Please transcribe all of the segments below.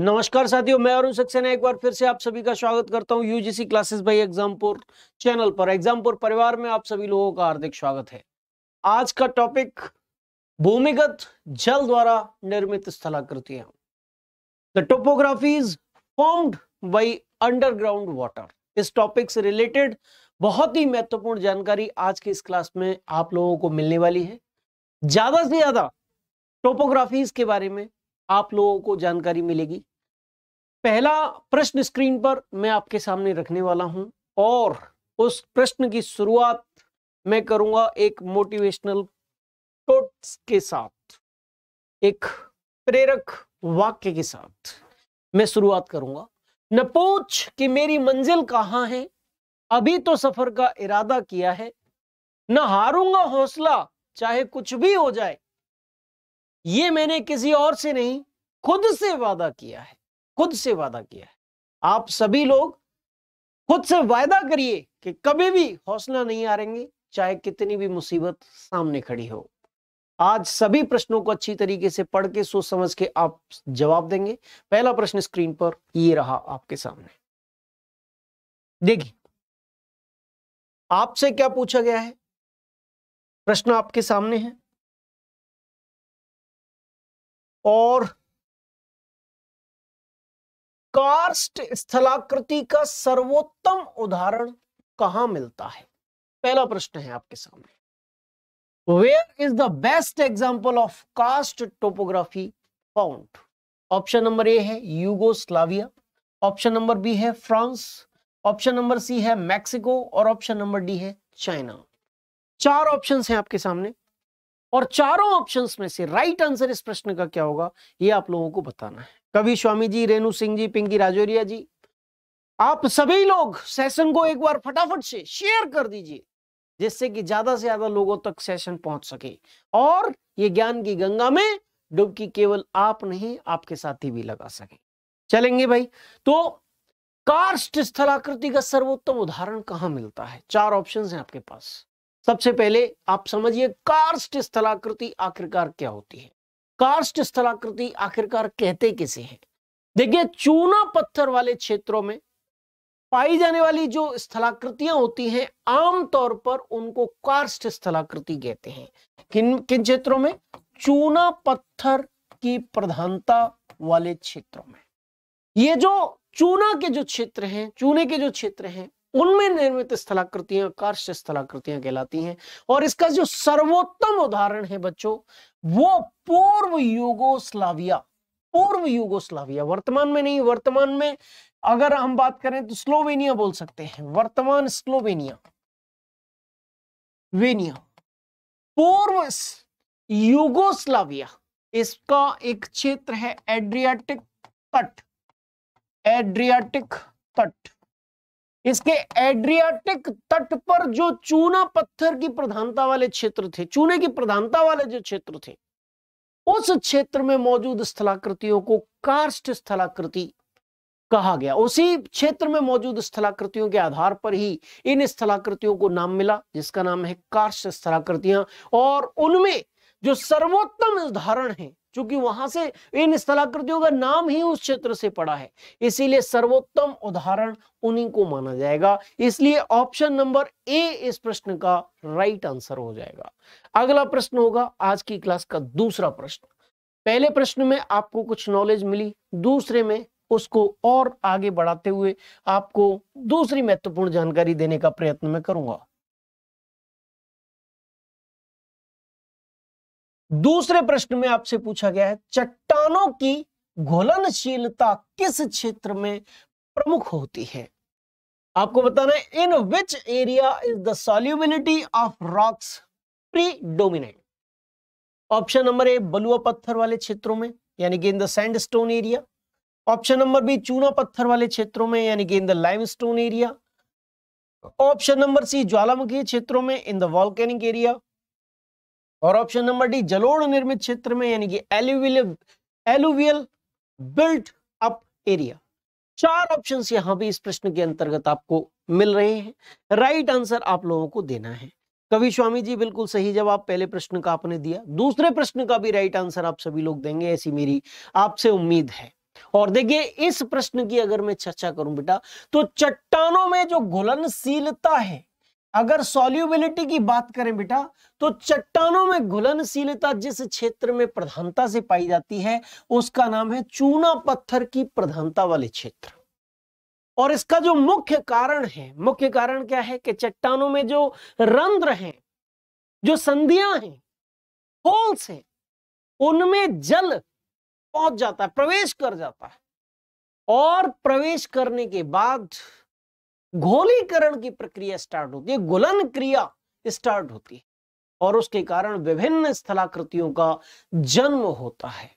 नमस्कार साथियों मैं अरुण सक्सेना एक बार फिर से आप सभी का स्वागत करता हूं UGC classes by Exampur channel पर एग्जामपुर परिवार में आप सभी लोगों का हार्दिक स्वागत है आज का टॉपिक भूमिगत जल द्वारा निर्मित स्थलाकृतियां the topographies formed by underground water इस टॉपिक से रिलेटेड बहुत ही महत्वपूर्ण जानकारी आज की इस क्लास में आप लोगों को मिलने वाली है ज्यादा से ज्यादा टोपोग्राफीज के बारे में आप लोगों को जानकारी मिलेगी पहला प्रश्न स्क्रीन पर मैं आपके सामने रखने वाला हूं और उस प्रश्न की शुरुआत मैं करूंगा एक मोटिवेशनल कोट्स के साथ एक प्रेरक वाक्य के साथ मैं शुरुआत करूंगा न पूछ कि मेरी मंजिल कहाँ है अभी तो सफर का इरादा किया है न हारूंगा हौसला चाहे कुछ भी हो जाए ये मैंने किसी और से नहीं खुद से वादा किया है खुद से वादा किया है आप सभी लोग खुद से वायदा करिए कि कभी भी हौसला नहीं हारेंगे चाहे कितनी भी मुसीबत सामने खड़ी हो आज सभी प्रश्नों को अच्छी तरीके से पढ़ के सोच समझ के आप जवाब देंगे पहला प्रश्न स्क्रीन पर ये रहा आपके सामने देखिए आपसे क्या पूछा गया है प्रश्न आपके सामने है और कार्स्ट स्थलाकृति का सर्वोत्तम उदाहरण कहा मिलता है पहला प्रश्न है आपके सामने where is the best example of karst topography found option number A है यूगोस्लाविया ऑप्शन नंबर बी है फ्रांस ऑप्शन नंबर सी है मैक्सिको और ऑप्शन नंबर डी है चाइना चार ऑप्शंस हैं आपके सामने और चारों ऑप्शंस में से राइट आंसर इस प्रश्न का क्या होगा ये आप लोगों को बताना है कवि स्वामी जी रेणु सिंह जी पिंकी राजौरिया जी आप सभी लोग सेशन को एक बार फटाफट से शेयर कर दीजिए जिससे कि ज्यादा से ज्यादा लोगों तक सेशन पहुंच सके और ये ज्ञान की गंगा में डुबकी केवल आप नहीं आपके साथी भी लगा सके चलेंगे भाई तो कार्ष्ट स्थलाकृति का सर्वोत्तम उदाहरण कहां मिलता है चार ऑप्शन है आपके पास सबसे पहले आप समझिए कार्स्ट स्थलाकृति आखिरकार क्या होती है कार्स्ट स्थलाकृति आखिरकार कहते किसे हैं देखिए चूना पत्थर वाले क्षेत्रों में पाई जाने वाली जो स्थलाकृतियां होती हैं आमतौर पर उनको कार्स्ट स्थलाकृति कहते हैं किन किन क्षेत्रों में चूना पत्थर की प्रधानता वाले क्षेत्रों में ये जो चूना के जो क्षेत्र हैं चूने के जो क्षेत्र हैं उनमें निर्मित स्थलाकृतियां कार्य स्थलाकृतियां कहलाती हैं और इसका जो सर्वोत्तम उदाहरण है बच्चों वो पूर्व युगोस्लाविया पूर्व युगोस्लाविया वर्तमान में नहीं वर्तमान में अगर हम बात करें तो स्लोवेनिया बोल सकते हैं वर्तमान स्लोवेनिया वेनिया पूर्व युगोस्लाविया इसका एक क्षेत्र है एड्रियाटिक तट एड्रियाटिक तट इसके एड्रियाटिक तट पर जो चूना पत्थर की प्रधानता वाले क्षेत्र थे चूने की प्रधानता वाले जो क्षेत्र थे उस क्षेत्र में मौजूद स्थलाकृतियों को कास्ट स्थलाकृति कहा गया उसी क्षेत्र में मौजूद स्थलाकृतियों के आधार पर ही इन स्थलाकृतियों को नाम मिला जिसका नाम है कार्स्ट स्थलाकृतियां और उनमें जो सर्वोत्तम उदाहरण है क्योंकि वहां से इन स्थलाकृतियों का नाम ही उस क्षेत्र से पड़ा है इसीलिए सर्वोत्तम उदाहरण उन्हीं को माना जाएगा इसलिए ऑप्शन नंबर ए इस प्रश्न का राइट आंसर हो जाएगा अगला प्रश्न होगा आज की क्लास का दूसरा प्रश्न पहले प्रश्न में आपको कुछ नॉलेज मिली दूसरे में उसको और आगे बढ़ाते हुए आपको दूसरी महत्वपूर्ण जानकारी देने का प्रयत्न मैं करूंगा दूसरे प्रश्न में आपसे पूछा गया है चट्टानों की घुलनशीलता किस क्षेत्र में प्रमुख होती है आपको बताना है in which area is the solubility of rocks predominate option number A बलुआ पत्थर वाले क्षेत्रों में यानी कि in the sandstone area option number B चूना पत्थर वाले क्षेत्रों में यानी कि in the stone area option number C ज्वालामुखी क्षेत्रों में इन द वॉल्केनिक एरिया और ऑप्शन नंबर डी जलोड़ निर्मित क्षेत्र में यानी कि alluvial alluvial built up area चार ऑप्शन यहां भी इस प्रश्न के अंतर्गत आपको मिल रहे हैं राइट आंसर आप लोगों को देना है कवि स्वामी जी बिल्कुल सही जवाब पहले प्रश्न का आपने दिया दूसरे प्रश्न का भी राइट आंसर आप सभी लोग देंगे ऐसी मेरी आपसे उम्मीद है और देखिए इस प्रश्न की अगर मैं चर्चा करूं बेटा तो चट्टानों में जो घुलनशीलता है अगर सोल्यूबिलिटी की बात करें बेटा तो चट्टानों में घुलनशीलता जिस क्षेत्र में प्रधानता से पाई जाती है उसका नाम है चूना पत्थर की प्रधानता वाले क्षेत्र और इसका जो मुख्य कारण है मुख्य कारण क्या है कि चट्टानों में जो रंध्र हैं जो संधियां हैं होल्स हैं उनमें जल पहुंच जाता है प्रवेश कर जाता है और प्रवेश करने के बाद घोलीकरण की प्रक्रिया स्टार्ट होती है गुलन क्रिया स्टार्ट होती है और उसके कारण विभिन्न स्थलाकृतियों का जन्म होता है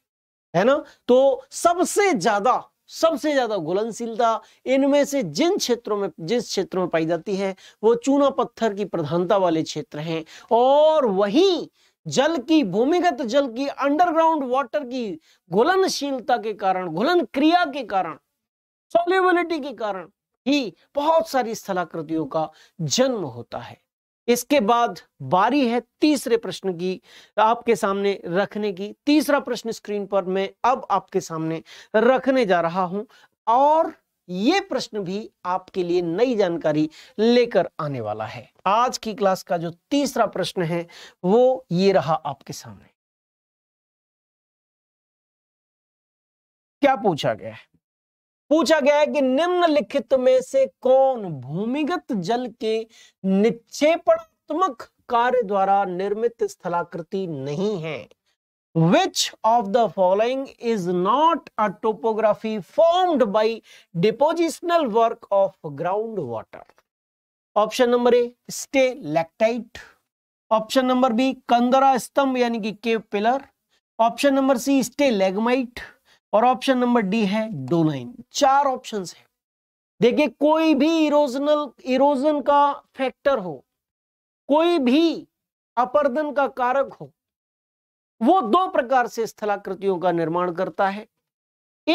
है ना तो सबसे ज्यादा सबसे ज्यादा घुलनशीलता इनमें से जिन क्षेत्रों में जिस क्षेत्रों में पाई जाती है वो चूना पत्थर की प्रधानता वाले क्षेत्र हैं और वहीं जल की भूमिगत जल की अंडरग्राउंड वाटर की घुलनशीलता के कारण घुलन क्रिया के कारण सोलिबिलिटी के कारण ही बहुत सारी स्थलाकृतियों का जन्म होता है इसके बाद बारी है तीसरे प्रश्न की आपके सामने रखने की तीसरा प्रश्न स्क्रीन पर मैं अब आपके सामने रखने जा रहा हूं और ये प्रश्न भी आपके लिए नई जानकारी लेकर आने वाला है आज की क्लास का जो तीसरा प्रश्न है वो ये रहा आपके सामने क्या पूछा गया है पूछा गया है कि निम्नलिखित में से कौन भूमिगत जल के निक्षेपणात्मक कार्य द्वारा निर्मित स्थलाकृति नहीं है of the following is not a topography formed by depositional work of ground water option number A stalactite option number B कंदरा स्तंभ यानी कि cave pillar option number C stalagmite और ऑप्शन नंबर डी है doline चार option है देखिए कोई भी इरोजनल इरोजन का फैक्टर हो कोई भी अपर्दन का कारक हो वो दो प्रकार से स्थलाकृतियों का निर्माण करता है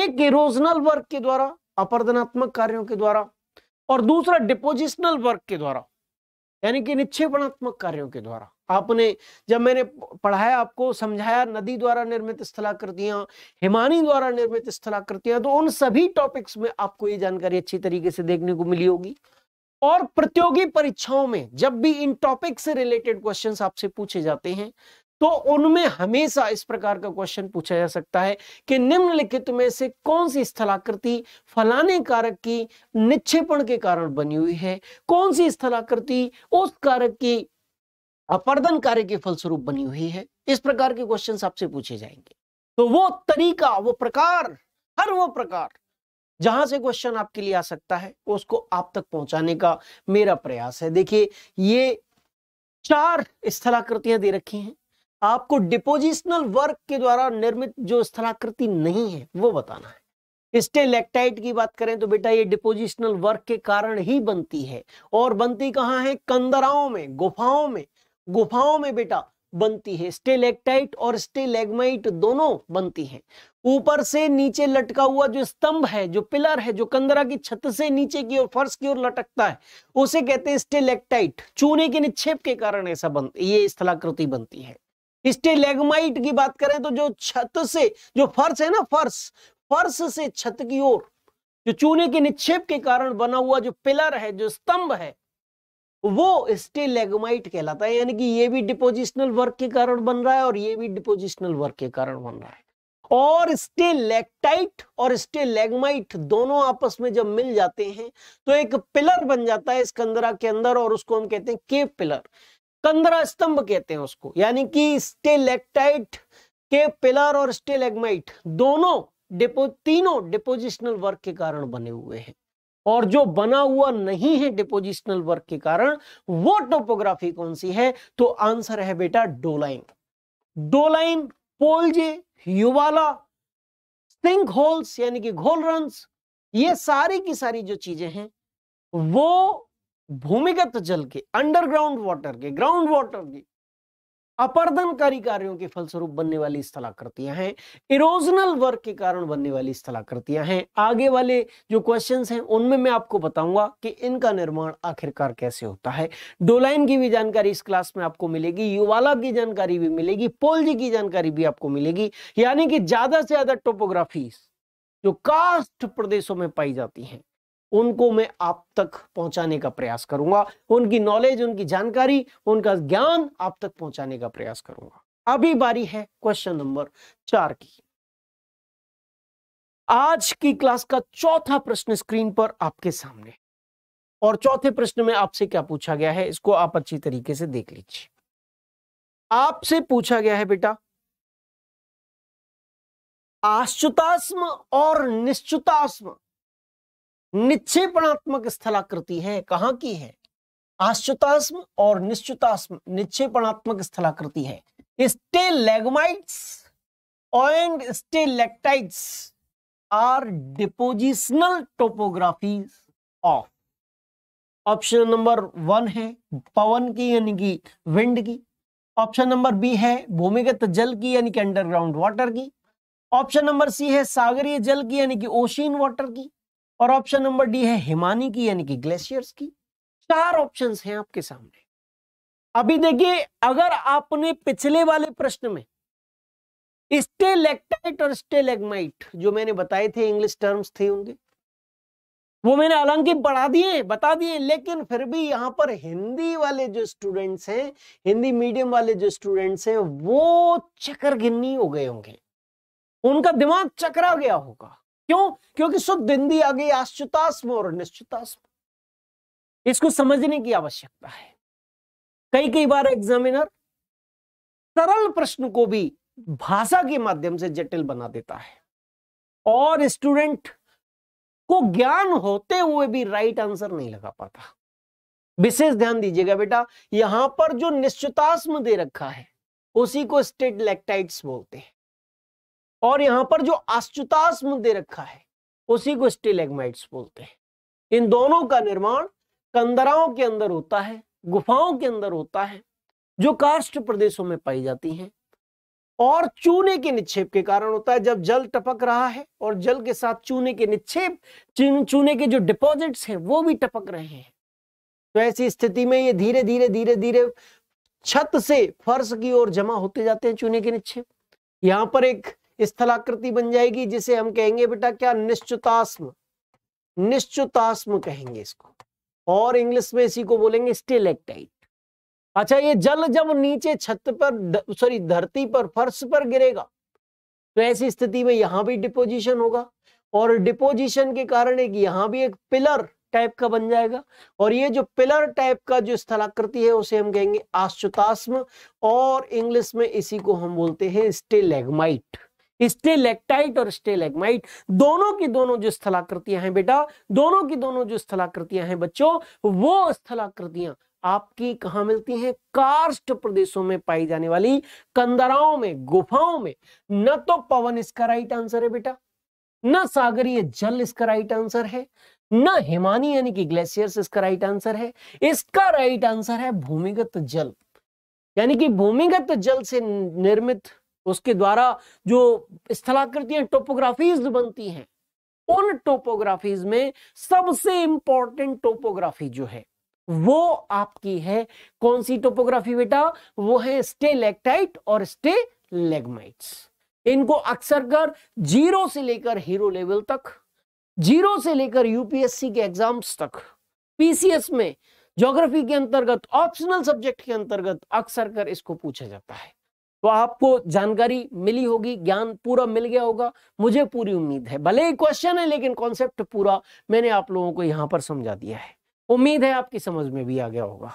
एक इरोजनल वर्क के द्वारा अपर्दनात्मक कार्यों के द्वारा और दूसरा डिपोजिशनल वर्क के द्वारा यानी कि निक्षेपणात्मक कार्यों के द्वारा आपने जब मैंने पढ़ाया आपको समझाया नदी द्वारा निर्मित स्थलाकृतियां हिमानी द्वारा निर्मित स्थलाकृतियां तो उन सभी टॉपिक्स में आपको ये जानकारी अच्छी तरीके से देखने को मिली होगी और प्रतियोगी परीक्षाओं में जब भी इन टॉपिक से रिलेटेड क्वेश्चन आपसे पूछे जाते हैं तो उनमें हमेशा इस प्रकार का क्वेश्चन पूछा जा सकता है कि निम्नलिखित में से कौन सी स्थलाकृति फलाने कारक की निक्षेपण के कारण बनी हुई है कौन सी स्थलाकृति उस कारक की अपर्दन कार्य के फलस्वरूप बनी हम्म। हुई है इस प्रकार के क्वेश्चन आपसे पूछे जाएंगे तो वो तरीका वो प्रकार हर वो प्रकार जहां से क्वेश्चन आपके लिए आ सकता है उसको आप तक पहुंचाने का मेरा प्रयास है देखिए ये चार स्थलाकृतियां दे रखी हैं आपको डिपोजिशनल वर्क के द्वारा निर्मित जो स्थलाकृति नहीं है वो बताना है स्टेलेक्टाइट की बात करें तो बेटा ये डिपोजिशनल वर्क के कारण ही बनती है और बनती कहाँ है कंदराओं में गुफाओं में गुफाओं में बेटा बनती है स्टेलेक्टाइट और स्टेलेगमाइट दोनों बनती हैं ऊपर से नीचे लटका हुआ जो स्तंभ है जो पिलर है जो कंदरा की छत से नीचे की ओर फर्श की ओर लटकता है उसे कहते हैं स्टेलेक्टाइट चूने के निक्षेप के कारण ऐसा बन ये स्थलाकृति बनती है स्टेलेगमाइट की बात करें तो जो छत से जो फर्श है ना फर्श फर्श से छत की ओर जो चूने के निक्षेप के कारण बना हुआ जो पिलर है जो स्तंभ है वो स्टेलेगमाइट कहलाता है यानी कि ये भी डिपोजिशनल वर्क के कारण बन रहा है और ये भी डिपोजिशनल वर्क के कारण बन रहा है और स्टेलेक्टाइट और स्टेलेगमाइट दोनों आपस में जब मिल जाते हैं तो एक पिलर बन जाता है इस कंदरा के अंदर और उसको हम कहते हैं के पिलर कंदरा स्तंभ कहते हैं उसको यानी कि स्टेलेक्टाइट के पिलर और स्टेलेगमाइट दोनों डिपो तीनों डिपोजिशनल वर्क के कारण बने हुए हैं और जो बना हुआ नहीं है डिपोजिशनल वर्क के कारण वो टोपोग्राफी कौन सी है तो आंसर है बेटा doline doline polje uvala sink holes यानी कि घोल रन्स ये सारी की सारी जो चीजें हैं वो भूमिगत जल के अंडरग्राउंड वाटर के ग्राउंड वाटर की अपर्दनकारी कार्यों के फलस्वरूप बनने वाली स्थलाकृतियां हैं इरोजनल वर्क के कारण बनने वाली स्थलाकृतियां हैं आगे वाले जो क्वेश्चंस हैं उनमें मैं आपको बताऊंगा कि इनका निर्माण आखिरकार कैसे होता है डोलाइन की भी जानकारी इस क्लास में आपको मिलेगी युवाला की जानकारी भी मिलेगी पोलजी की जानकारी भी आपको मिलेगी यानी कि ज्यादा से ज्यादा टोपोग्राफी जो कास्ट प्रदेशों में पाई जाती हैं उनको मैं आप तक पहुंचाने का प्रयास करूंगा उनकी नॉलेज उनकी जानकारी उनका ज्ञान आप तक पहुंचाने का प्रयास करूंगा अभी बारी है क्वेश्चन नंबर चार की आज की क्लास का चौथा प्रश्न स्क्रीन पर आपके सामने और चौथे प्रश्न में आपसे क्या पूछा गया है इसको आप अच्छी तरीके से देख लीजिए आपसे पूछा गया है बेटा आश्चुतास्म और निश्चुतास्म निक्षेपणात्मक स्थलाकृति है कहां की है आश्चुतास्म और निश्चुतास्म निक्षेपणात्मक स्थलाकृति है stalagmites and stalactites are depositional topography of option number one है पवन की यानी कि विंड की ऑप्शन नंबर बी है भूमिगत जल की यानी कि अंडरग्राउंड वाटर की ऑप्शन नंबर सी है सागरीय जल की यानी कि ओशियन वाटर की और ऑप्शन नंबर डी है हिमानी की यानी कि ग्लेशियर्स की चार ऑप्शन हैं आपके सामने अभी देखिए अगर आपने पिछले वाले प्रश्न में स्टेलेक्टाइट और स्टेलेगमाइट जो मैंने बताए थे इंग्लिश टर्म्स थे होंगे वो मैंने हालांकि पढ़ा दिए बता दिए लेकिन फिर भी यहाँ पर हिंदी वाले जो स्टूडेंट्स हैं हिंदी मीडियम वाले जो स्टूडेंट्स हैं वो चक्कर गिन्नी हो गए होंगे उनका दिमाग चकरा गया होगा क्यों क्योंकि शुद्ध हिंदी आ गई आश्चुतास्म और निश्चितास्म इसको समझने की आवश्यकता है कई कई बार एग्जामिनर सरल प्रश्न को भी भाषा के माध्यम से जटिल बना देता है और स्टूडेंट को ज्ञान होते हुए भी राइट आंसर नहीं लगा पाता विशेष ध्यान दीजिएगा बेटा यहां पर जो निश्चितास्म दे रखा है उसी को स्टेट लेक्टाइट्स बोलते हैं और यहां पर जो आश्चुतास्म दे रखा है उसी को स्टेलेगमाइट्स बोलते हैं इन दोनों का निर्माण कंदराओं के अंदर होता है गुफाओं के अंदर होता है जो काष्ठ प्रदेशों में पाई जाती हैं और चूने के निक्षेप के कारण होता है जब जल टपक रहा है और जल के साथ चूने के निक्षेप चूने के जो डिपॉजिट्स हैं वो भी टपक रहे हैं तो ऐसी स्थिति में ये धीरे धीरे धीरे धीरे छत से फर्श की ओर जमा होते जाते हैं चूने के निक्षेप यहाँ पर एक स्थलाकृति बन जाएगी जिसे हम कहेंगे बेटा क्या निश्चुतास्म निश्चुतास्म कहेंगे इसको और इंग्लिश में इसी को बोलेंगे स्टेलेक्टाइट अच्छा ये जल जब नीचे छत पर सॉरी धरती पर फर्श पर गिरेगा तो ऐसी स्थिति में यहां भी डिपोजिशन होगा और डिपोजिशन के कारण एक यहां भी एक पिलर टाइप का बन जाएगा और ये जो पिलर टाइप का जो स्थलाकृति है उसे हम कहेंगे आश्चुतास्म और इंग्लिश में इसी को हम बोलते हैं स्टेलेगमाइट स्टेलेक्टाइट और स्टेलेगमाइट दोनों की दोनों जो स्थलाकृतियां हैं बेटा दोनों की दोनों जो स्थलाकृतियां हैं बच्चों वो स्थलाकृतियां आपकी कहा मिलती हैं कार्स्ट प्रदेशों में पाई जाने वाली कंदराओं में गुफाओं में न तो पवन इसका राइट आंसर है बेटा न सागरीय जल इसका राइट आंसर है न हिमानी यानी कि ग्लेशियर्स इसका राइट आंसर है इसका राइट आंसर है भूमिगत जल यानी कि भूमिगत जल से निर्मित उसके द्वारा जो स्थलाकृतियां टोपोग्राफीज बनती हैं उन टोपोग्राफीज में सबसे इंपॉर्टेंट टोपोग्राफी जो है वो आपकी है कौन सी टोपोग्राफी बेटा वो है लेक्टाइट और स्टे स्टेलेगमाइट्स इनको अक्सर कर जीरो से लेकर हीरो लेवल तक जीरो से लेकर यूपीएससी के एग्जाम्स तक पीसीएस में ज्योग्राफी के अंतर्गत ऑप्शनल सब्जेक्ट के अंतर्गत अक्सर कर इसको पूछा जाता है तो आपको जानकारी मिली होगी ज्ञान पूरा मिल गया होगा मुझे पूरी उम्मीद है भले ही क्वेश्चन है लेकिन कॉन्सेप्ट पूरा मैंने आप लोगों को यहां पर समझा दिया है उम्मीद है आपकी समझ में भी आ गया होगा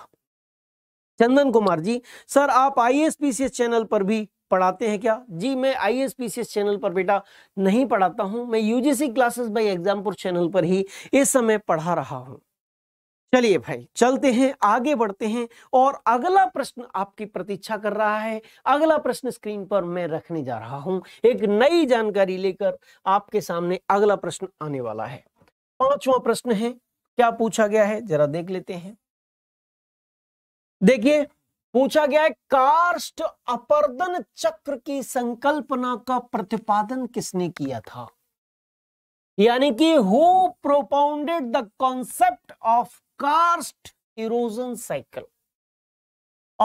चंदन कुमार जी सर आप आई चैनल पर भी पढ़ाते हैं क्या जी मैं आई चैनल पर बेटा नहीं पढ़ाता हूं मैं UGC classes by Exampur channel पर ही इस समय पढ़ा रहा हूं चलिए भाई चलते हैं आगे बढ़ते हैं और अगला प्रश्न आपकी प्रतीक्षा कर रहा है अगला प्रश्न स्क्रीन पर मैं रखने जा रहा हूं एक नई जानकारी लेकर आपके सामने अगला प्रश्न आने वाला है पांचवा प्रश्न है क्या पूछा गया है जरा देख लेते हैं देखिए पूछा गया है कार्ष्ट अपर्दन चक्र की संकल्पना का प्रतिपादन किसने किया था यानी कि who propounded the concept of karst erosion cycle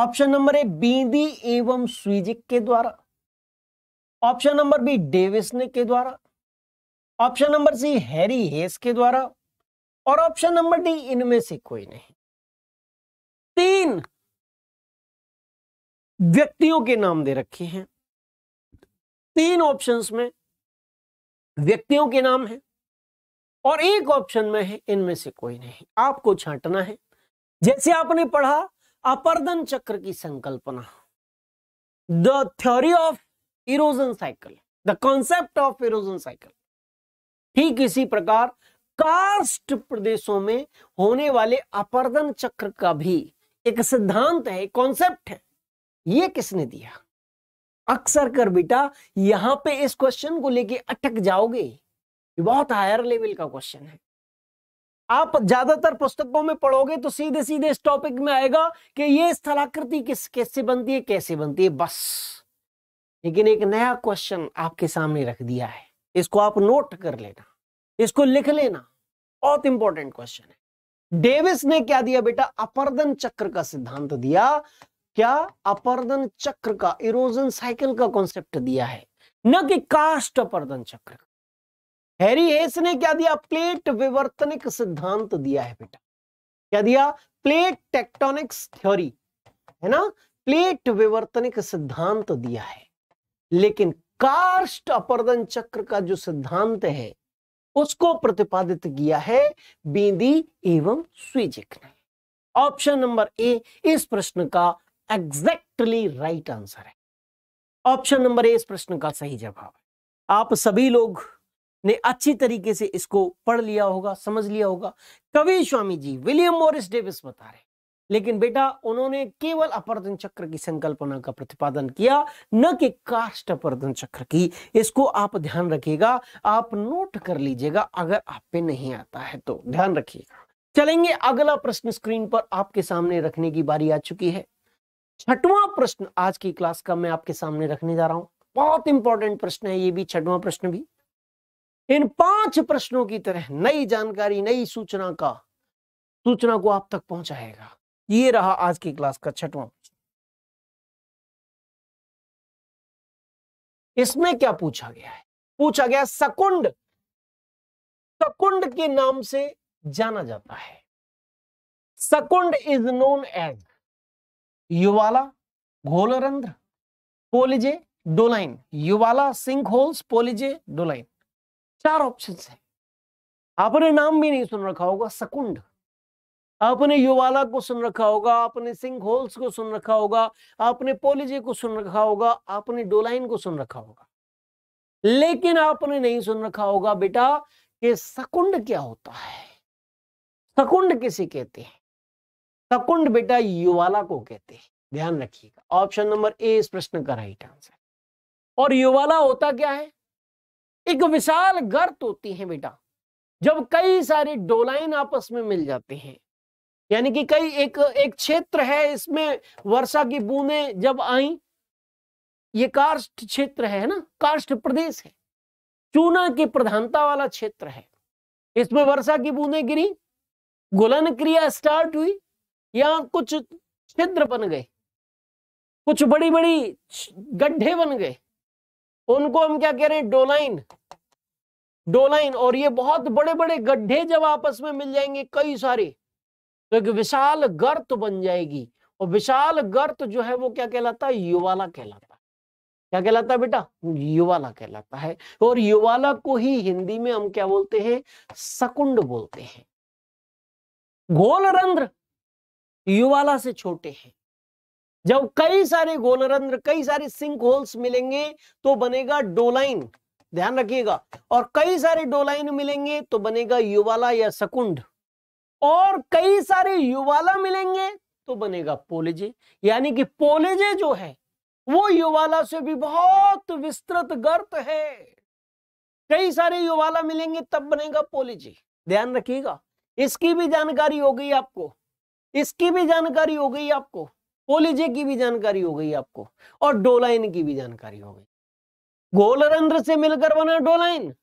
option number A बीदी एवं स्वीजिक के द्वारा ऑप्शन नंबर बी डेविस ने के द्वारा option number C Harry Hess के द्वारा और ऑप्शन नंबर डी इनमें से कोई नहीं तीन व्यक्तियों के नाम दे रखे हैं तीन ऑप्शंस में व्यक्तियों के नाम हैं और एक ऑप्शन में है इनमें से कोई नहीं आपको छांटना है जैसे आपने पढ़ा अपर्दन चक्र की संकल्पना the theory of erosion cycle the concept of erosion cycle ठीक इसी प्रकार कास्ट प्रदेशों में होने वाले अपर्दन चक्र का भी एक सिद्धांत है कॉन्सेप्ट है ये किसने दिया अक्सर कर बेटा यहां पे इस क्वेश्चन को लेके अटक जाओगे ये बहुत हायर लेवल का क्वेश्चन है आप ज्यादातर पुस्तकों में पढ़ोगे तो सीधे सीधे इस टॉपिक में आएगा कि ये स्थलाकृति किस कैसे बनती है कैसे बनती है बस लेकिन एक नया क्वेश्चन आपके सामने रख दिया है इसको आप नोट कर लेना इसको लिख लेना बहुत इंपॉर्टेंट क्वेश्चन है डेविस ने क्या दिया बेटा अपर्दन चक्र का सिद्धांत दिया क्या अपर्दन चक्र का इरोजन साइकिल का कॉन्सेप्ट दिया है न कि कास्ट अपर्दन चक्र हैरी हेस ने क्या दिया प्लेट विवर्तनिक सिद्धांत दिया है बेटा क्या दिया प्लेट टेक्टोनिक्स थ्योरी है ना प्लेट विवर्तनिक सिद्धांत दिया है लेकिन कास्ट अपर्दन चक्र का जो सिद्धांत है उसको प्रतिपादित किया है बींदी एवं स्वीजिक ने ऑप्शन नंबर ए इस प्रश्न का एग्जैक्टली राइट आंसर है ऑप्शन नंबर ए इस प्रश्न का सही जवाब है आप सभी लोग ने अच्छी तरीके से इसको पढ़ लिया होगा समझ लिया होगा कवि स्वामी जी विलियम मॉरिस डेविस बता रहे लेकिन बेटा उन्होंने केवल अपर्दन चक्र की संकल्पना का प्रतिपादन किया न कि काष्ट अपर्दन चक्र की इसको आप ध्यान रखिएगा आप नोट कर लीजिएगा अगर आप पे नहीं आता है तो ध्यान रखिएगा चलेंगे अगला प्रश्न स्क्रीन पर आपके सामने रखने की बारी आ चुकी है छठवां प्रश्न आज की क्लास का मैं आपके सामने रखने जा रहा हूं बहुत इंपॉर्टेंट प्रश्न है ये भी छठवां प्रश्न भी इन पांच प्रश्नों की तरह नई जानकारी नई सूचना का सूचना को आप तक पहुंचाएगा ये रहा आज की क्लास का छठवां इसमें क्या पूछा गया है पूछा गया सकुंड सकुंड के नाम से जाना जाता है सकुंड इज नोन एज युवाला घोलरंध्र polje doline uvala sink holes polje doline चार ऑप्शन है आपने नाम भी नहीं सुन रखा होगा सकुंड आपने युवाला को सुन रखा होगा आपने सिंह होल्स को सुन रखा होगा आपने पोलिजी को सुन रखा होगा आपने डोलाइन को सुन रखा होगा लेकिन आपने नहीं सुन रखा होगा बेटा कि सकुंड क्या होता है सकुंड किसे कहते हैं सकुंड बेटा युवाला को कहते हैं ध्यान रखिएगा ऑप्शन नंबर ए इस प्रश्न का राइट आंसर और युवाला होता क्या है एक विशाल गर्त होती है बेटा जब कई सारे डोलाइन आपस में मिल जाते हैं यानी कि कई एक एक क्षेत्र है इसमें वर्षा की बूंदे जब आई ये कास्ट क्षेत्र है ना कार्स्ट प्रदेश है चूना की प्रधानता वाला क्षेत्र है इसमें वर्षा की बूंदे गिरी गुलन क्रिया स्टार्ट हुई या कुछ छिद्र बन गए कुछ बड़ी बड़ी गड्ढे बन गए उनको हम क्या कह रहे हैं डोलाइन डोलाइन और ये बहुत बड़े बड़े गड्ढे जब आपस में मिल जाएंगे कई सारे तो एक विशाल गर्त बन जाएगी और विशाल गर्त जो है वो क्या कहलाता है युवाला कहलाता है क्या कहलाता है बेटा युवाला कहलाता है और युवाला को ही हिंदी में हम क्या बोलते हैं सकुंड बोलते हैं गोल रंध्र युवाला से छोटे हैं जब कई सारे गोलरंध्र कई सारे सिंक होल्स मिलेंगे तो बनेगा डोलाइन ध्यान रखिएगा और कई सारे डोलाइन मिलेंगे तो बनेगा युवाला या सकुंड और कई सारे युवाला मिलेंगे तो बनेगा पोलेजे यानी कि पोलेजे जो है वो युवाला से भी बहुत विस्तृत गर्त है कई सारे युवाला मिलेंगे तब बनेगा पोलेजे ध्यान रखिएगा इसकी भी जानकारी हो गई आपको इसकी भी जानकारी हो गई आपको पोलिजे की भी जानकारी हो गई आपको और डोलाइन की भी जानकारी हो गई गोलरंध्र से मिलकर बना डोलाइन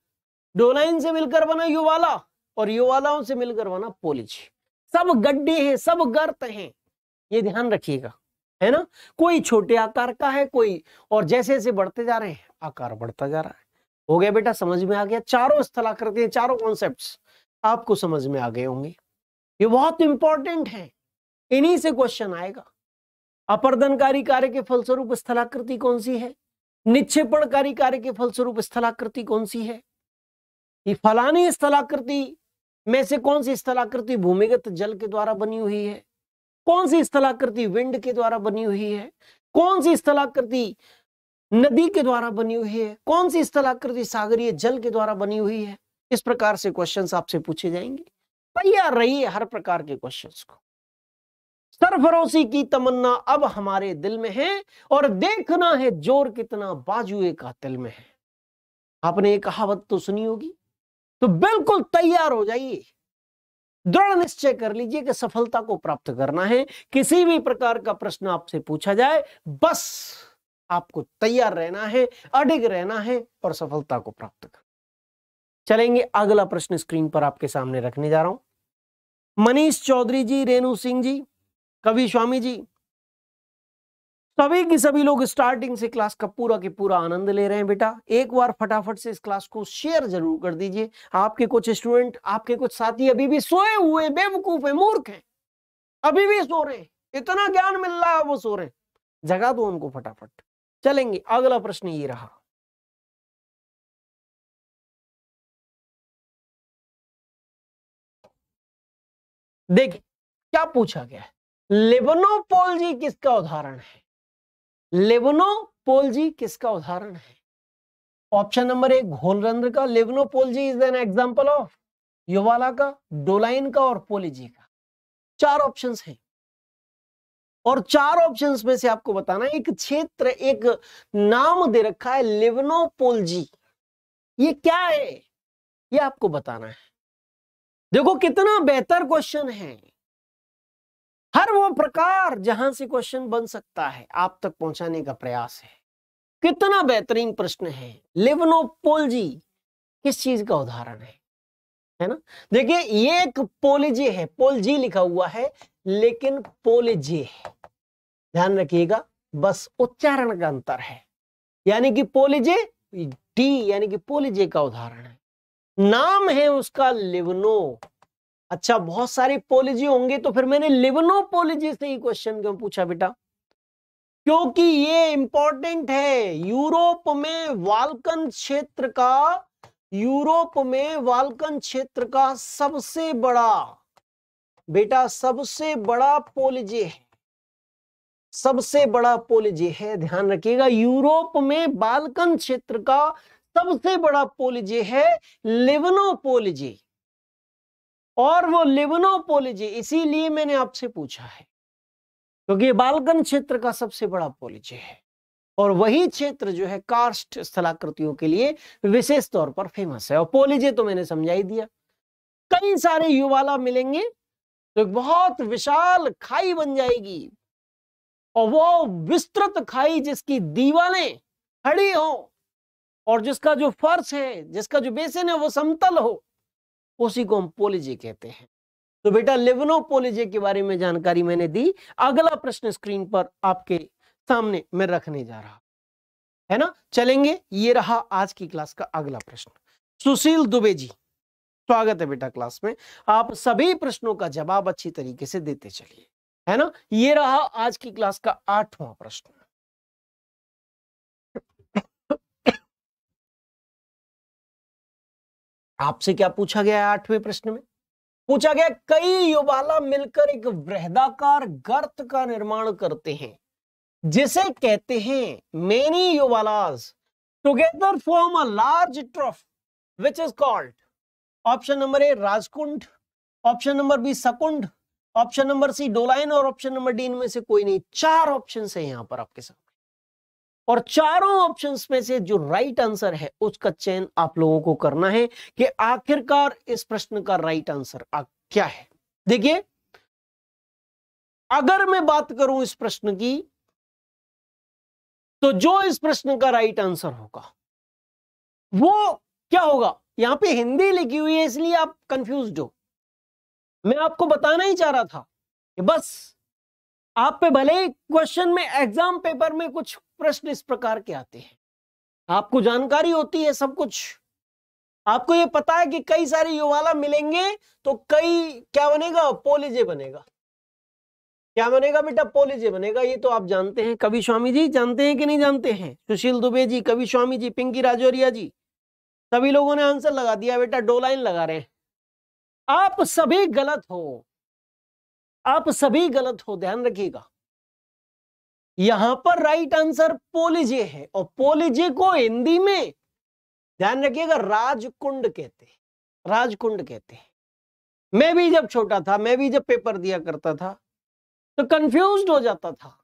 डोलाइन से मिलकर बना युवाला और युवालाओं से मिलकर बना पोलिज सब गड्ढे हैं सब गर्त हैं ये ध्यान रखिएगा है ना कोई छोटे आकार का है कोई और जैसे जैसे बढ़ते जा रहे हैं आकार बढ़ता जा रहा है हो गया बेटा समझ में आ गया चारों स्थलाकृति चारों कॉन्सेप्ट आपको समझ में आ गए होंगे ये बहुत इंपॉर्टेंट है इन्हीं से क्वेश्चन आएगा अपरदनकारी कार्य के फलस्वरूप स्थलाकृति कौन सी है निक्षेपणकारी कार्य के फलस्वरूप स्थलाकृति कौन सी है ये फलानी स्थलाकृति में से कौन सी स्थलाकृति भूमिगत जल के द्वारा बनी हुई है कौन सी स्थलाकृति विंड के द्वारा बनी हुई है कौन सी स्थलाकृति नदी के द्वारा बनी हुई है कौन सी स्थलाकृति सागरीय जल के द्वारा बनी हुई है इस प्रकार से क्वेश्चंस आपसे पूछे जाएंगे तैयार रहिए हर प्रकार के क्वेश्चंस को सरफरोशी की तमन्ना अब हमारे दिल में है और देखना है जोर कितना बाजुए का तिल में है आपने ये कहावत तो सुनी होगी तो बिल्कुल तैयार हो जाइए दृढ़ निश्चय कर लीजिए कि सफलता को प्राप्त करना है किसी भी प्रकार का प्रश्न आपसे पूछा जाए बस आपको तैयार रहना है अडिग रहना है और सफलता को प्राप्त करना चलेंगे अगला प्रश्न स्क्रीन पर आपके सामने रखने जा रहा हूं मनीष चौधरी जी रेणु सिंह जी कवि स्वामी जी सभी की सभी लोग स्टार्टिंग से क्लास का पूरा के पूरा आनंद ले रहे हैं बेटा एक बार फटाफट से इस क्लास को शेयर जरूर कर दीजिए आपके कुछ स्टूडेंट आपके कुछ साथी अभी भी सोए हुए बेवकूफ है मूर्ख हैं अभी भी सो रहे हैं इतना ज्ञान मिल रहा है वो सो रहे जगा दो उनको फटाफट चलेंगे अगला प्रश्न ये रहा देखिए क्या पूछा गया है जी किसका उदाहरण है जी किसका उदाहरण है ऑप्शन नंबर एक घोलरंध्र का जी is an example of uvala का डोलाइन का और पोलिजी का चार ऑप्शंस हैं और चार ऑप्शंस में से आपको बताना एक क्षेत्र एक नाम दे रखा है जी ये क्या है ये आपको बताना है देखो कितना बेहतर क्वेश्चन है हर वो प्रकार जहां से क्वेश्चन बन सकता है आप तक पहुंचाने का प्रयास है कितना बेहतरीन प्रश्न है पोलजी किस चीज का उदाहरण है है ना देखिए ये एक पोलिजे है पोलजी लिखा हुआ है लेकिन पोलिजे है ध्यान रखिएगा बस उच्चारण का अंतर है यानी कि पोलिजे डी यानी कि पोलिजे का उदाहरण है नाम है उसका लिवनो अच्छा बहुत सारे पोलिजी होंगे तो फिर मैंने पोलिजी से ही क्वेश्चन क्यों पूछा बेटा क्योंकि ये इंपॉर्टेंट है यूरोप में वाल्कन क्षेत्र का यूरोप में वाल्कन क्षेत्र का सबसे बड़ा बेटा सबसे बड़ा पोलिजी है सबसे बड़ा पोलिजी है ध्यान रखिएगा यूरोप में बालकन क्षेत्र का सबसे बड़ा पोलिजी है लेवनोपोलिजी और वो लिबनोपोलिजी इसीलिए मैंने आपसे पूछा है क्योंकि तो बालकन क्षेत्र का सबसे बड़ा पोलिजी है और वही क्षेत्र जो है कास्ट स्थलाकृतियों के लिए विशेष तौर पर फेमस है और पोलिजे तो मैंने समझा ही दिया कई सारे युवाला मिलेंगे तो एक बहुत विशाल खाई बन जाएगी और वो विस्तृत खाई जिसकी दीवारें खड़ी हो और जिसका जो फर्श है जिसका जो बेसिन है वो समतल हो उसी को हम पोलिजी कहते हैं तो बेटा लेवनोपोलिजे के बारे में जानकारी मैंने दी अगला प्रश्न स्क्रीन पर आपके सामने मैं रखने जा रहा है ना चलेंगे ये रहा आज की क्लास का अगला प्रश्न सुशील दुबे जी स्वागत है बेटा क्लास में आप सभी प्रश्नों का जवाब अच्छी तरीके से देते चलिए है ना ये रहा आज की क्लास का आठवां प्रश्न आपसे क्या पूछा गया है आठवें प्रश्न में पूछा गया कई युवाला मिलकर एक वृहदाकार गर्त का निर्माण करते हैं जिसे कहते हैं many uvalas together form a large trough which is called option number A राजकुंड ऑप्शन नंबर बी सकुंड ऑप्शन नंबर सी डोलाइन और ऑप्शन नंबर डी इनमें से कोई नहीं चार ऑप्शन है यहां पर आपके साथ और चारों ऑप्शंस में से जो राइट आंसर है उसका चयन आप लोगों को करना है कि आखिरकार इस प्रश्न का राइट आंसर क्या है देखिए अगर मैं बात करूं इस प्रश्न की तो जो इस प्रश्न का राइट आंसर होगा वो क्या होगा यहां पे हिंदी लिखी हुई है इसलिए आप कंफ्यूज हो मैं आपको बताना ही चाह रहा था कि बस आप पे भले ही क्वेश्चन में एग्जाम पेपर में कुछ प्रश्न इस प्रकार के आते हैं आपको जानकारी होती है सब कुछ आपको ये पता है कि कई सारे युवाला मिलेंगे तो कई क्या बनेगा पोलिजे बनेगा क्या बनेगा बेटा पोलिजे बनेगा ये तो आप जानते हैं कवि स्वामी जी जानते हैं कि नहीं जानते हैं सुशील दुबे जी कवि स्वामी जी पिंकी राजौरिया जी सभी लोगों ने आंसर लगा दिया बेटा डो लाइन लगा रहे हैं आप सभी गलत हो आप सभी गलत हो ध्यान रखिएगा यहां पर राइट आंसर पोलिजे है और पोलिजे को हिंदी में ध्यान रखिएगा राजकुंड कहते हैं राजकुंड कहते हैं मैं भी जब छोटा था मैं भी जब पेपर दिया करता था तो कंफ्यूज हो जाता था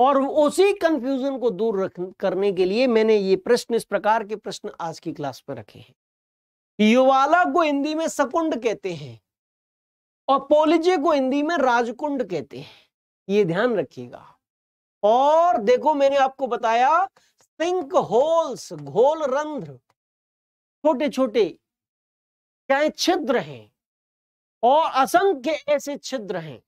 और उसी कंफ्यूजन को दूर रख करने के लिए मैंने ये प्रश्न इस प्रकार के प्रश्न आज की क्लास में रखे हैं युवाला को हिंदी में सकुंड कहते हैं और पोलिजे को हिंदी में राजकुंड कहते हैं ये ध्यान रखिएगा और देखो मैंने आपको बताया सिंक होल्स घोल रंध्र छोटे छोटे चाहे छिद्र हैं और असंख्य ऐसे छिद्र हैं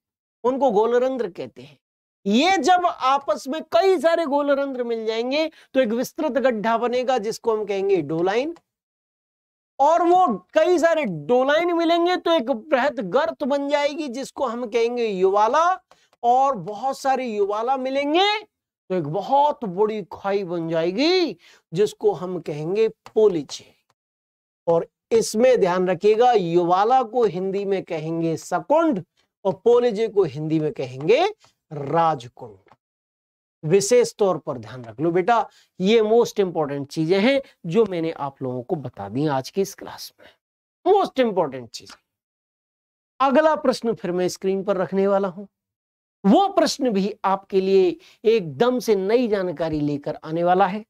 उनको गोलरंध्र कहते हैं ये जब आपस में कई सारे गोलरंध्र मिल जाएंगे तो एक विस्तृत गड्ढा बनेगा जिसको हम कहेंगे डोलाइन और वो कई सारे डोलाइन मिलेंगे तो एक बृहद गर्त बन जाएगी जिसको हम कहेंगे युवाला और बहुत सारे युवाला मिलेंगे तो एक बहुत बड़ी खाई बन जाएगी जिसको हम कहेंगे पोलिचे और इसमें ध्यान रखिएगा युवाला को हिंदी में कहेंगे सकुंड और पोलिजे को हिंदी में कहेंगे राजकुंड विशेष तौर पर ध्यान रख लो बेटा ये मोस्ट इंपॉर्टेंट चीजें हैं जो मैंने आप लोगों को बता दी आज की इस क्लास में मोस्ट इंपॉर्टेंट चीज अगला प्रश्न फिर मैं स्क्रीन पर रखने वाला हूं वो प्रश्न भी आपके लिए एकदम से नई जानकारी लेकर आने वाला है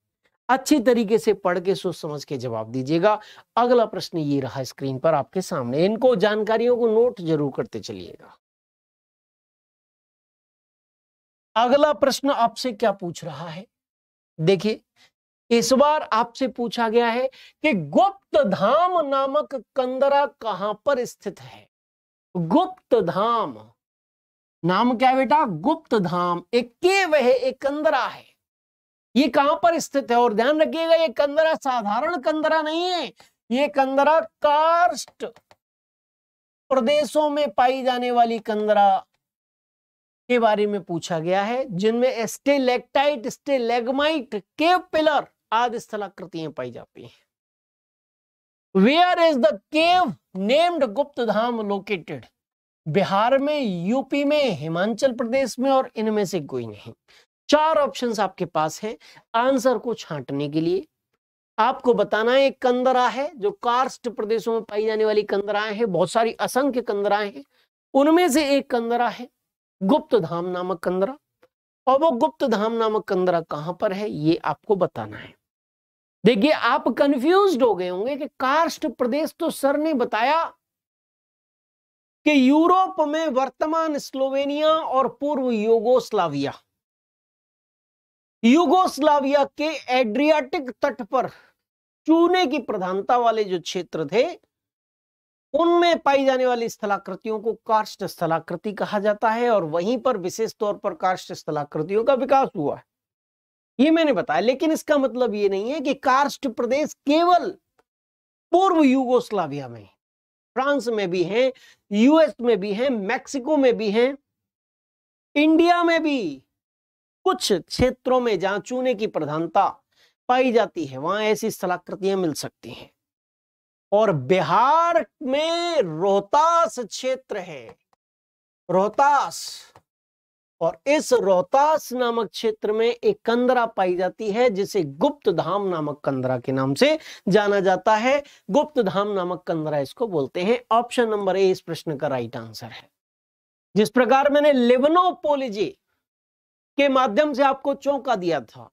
अच्छी तरीके से पढ़ के सोच समझ के जवाब दीजिएगा अगला प्रश्न ये रहा स्क्रीन पर आपके सामने इनको जानकारियों को नोट जरूर करते चलिएगा अगला प्रश्न आपसे क्या पूछ रहा है देखिए इस बार आपसे पूछा गया है कि गुप्त धाम नामक कंदरा कहां पर स्थित है गुप्त धाम नाम क्या है बेटा गुप्त धाम एक के वह एक कंदरा है ये कहां पर स्थित है और ध्यान रखिएगा ये कंदरा साधारण कंदरा नहीं है ये कंदरा कार्स्ट प्रदेशों में पाई जाने वाली कंदरा के बारे में पूछा गया है जिनमें स्टेलेक्टाइट स्टेलेगमाइट के पिलर आदि स्थलाकृतियां पाई जाती हैं where is the cave named Gupt Dham located Bihar में यूपी में हिमाचल प्रदेश में और इनमें से कोई नहीं चार ऑप्शंस आपके पास है आंसर को छांटने के लिए आपको बताना है कंदरा है जो कार्स्ट प्रदेशों में पाई जाने वाली कंदराएं हैं बहुत सारी असंख्य कंदराएं हैं उनमें से एक कंदरा है गुप्त धाम नामक कंदरा और वो गुप्त धाम नामक कंदरा कहां पर है ये आपको बताना है देखिए आप कंफ्यूज हो गए होंगे कि कार्स्ट प्रदेश तो सर ने बताया कि यूरोप में वर्तमान स्लोवेनिया और पूर्व यूगोस्लाविया यूगोस्लाविया के एड्रियाटिक तट पर चूने की प्रधानता वाले जो क्षेत्र थे उनमें पाई जाने वाली स्थलाकृतियों को काष्ट स्थलाकृति कहा जाता है और वहीं पर विशेष तौर पर काष्ट स्थलाकृतियों का विकास हुआ है ये मैंने बताया लेकिन इसका मतलब ये नहीं है कि काष्ट प्रदेश केवल पूर्व यूगोस्लाविया में फ्रांस में भी है यूएस में भी है मैक्सिको में भी है इंडिया में भी कुछ क्षेत्रों में जहां चूने की प्रधानता पाई जाती है वहां ऐसी स्थलाकृतियां मिल सकती हैं और बिहार में रोहतास क्षेत्र है रोहतास और इस रोहतास नामक क्षेत्र में एक कंदरा पाई जाती है जिसे गुप्त धाम नामक कंदरा के नाम से जाना जाता है गुप्त धाम नामक कंदरा इसको बोलते हैं ऑप्शन नंबर ए इस प्रश्न का राइट आंसर है जिस प्रकार मैंने लेबनोपोलिजी के माध्यम से आपको चौंका दिया था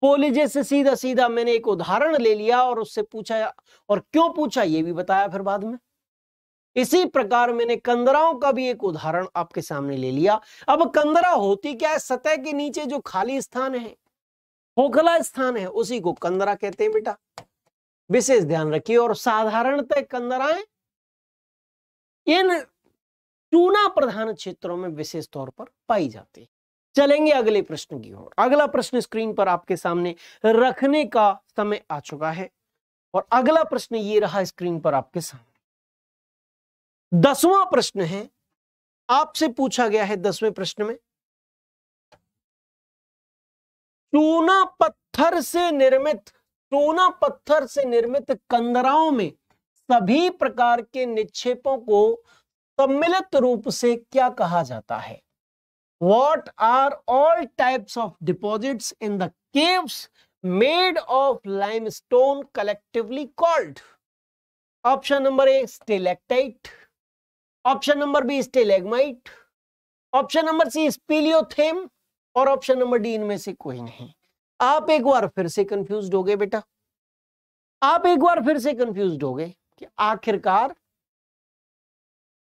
पोलिजे से सीधा सीधा मैंने एक उदाहरण ले लिया और उससे पूछा और क्यों पूछा ये भी बताया फिर बाद में इसी प्रकार मैंने कंदराओं का भी एक उदाहरण आपके सामने ले लिया अब कंदरा होती क्या है सतह के नीचे जो खाली स्थान है खोखला स्थान है उसी को कंदरा कहते हैं बेटा विशेष ध्यान रखिए और साधारणतः कंदराएं इन चूना प्रधान क्षेत्रों में विशेष तौर पर पाई जाती है चलेंगे अगले प्रश्न की ओर अगला प्रश्न स्क्रीन पर आपके सामने रखने का समय आ चुका है और अगला प्रश्न ये रहा स्क्रीन पर आपके सामने दसवां प्रश्न है आपसे पूछा गया है दसवें प्रश्न में चूना पत्थर से निर्मित चूना पत्थर से निर्मित कंदराओं में सभी प्रकार के निक्षेपों को सम्मिलित रूप से क्या कहा जाता है what are all types of deposits in the caves made of limestone collectively called option number a stalactite option number b stalagmite option number C speleothem और ऑप्शन नंबर डी इनमें से कोई नहीं आप एक बार फिर से कंफ्यूज हो गए बेटा आप एक बार फिर से कंफ्यूज हो गए कि आखिरकार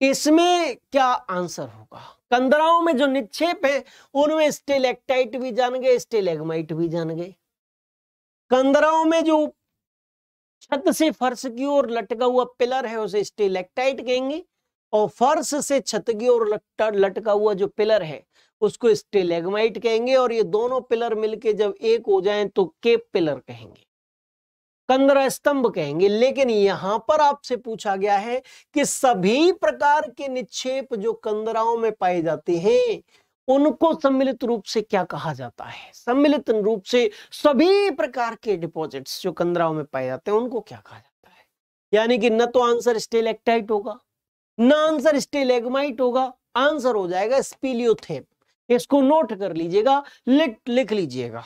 इसमें क्या आंसर होगा कंदराओं में जो निक्षेप है उनमें स्टेलेक्टाइट भी जान गए स्टेलेगमाइट भी जान गए कंदराओं में जो छत से फर्श की ओर लटका हुआ पिलर है उसे स्टेलेक्टाइट कहेंगे और फर्श से छत की ओर लटका हुआ जो पिलर है उसको स्टेलेगमाइट कहेंगे और ये दोनों पिलर मिलके जब एक हो जाएं तो केप पिलर कहेंगे कंदरा स्तंभ कहेंगे लेकिन यहां पर आपसे पूछा गया है कि सभी प्रकार के निक्षेप जो कंदराओं में पाए जाते हैं उनको सम्मिलित रूप से क्या कहा जाता है सम्मिलित रूप से सभी प्रकार के डिपॉजिट्स जो कंदराओं में पाए जाते हैं उनको क्या कहा जाता है यानी कि न तो आंसर स्टेलेक्टाइट होगा न आंसर स्टेलेगमाइट होगा आंसर हो जाएगा स्पीलियोथेप इसको नोट कर लीजिएगा लिख लीजिएगा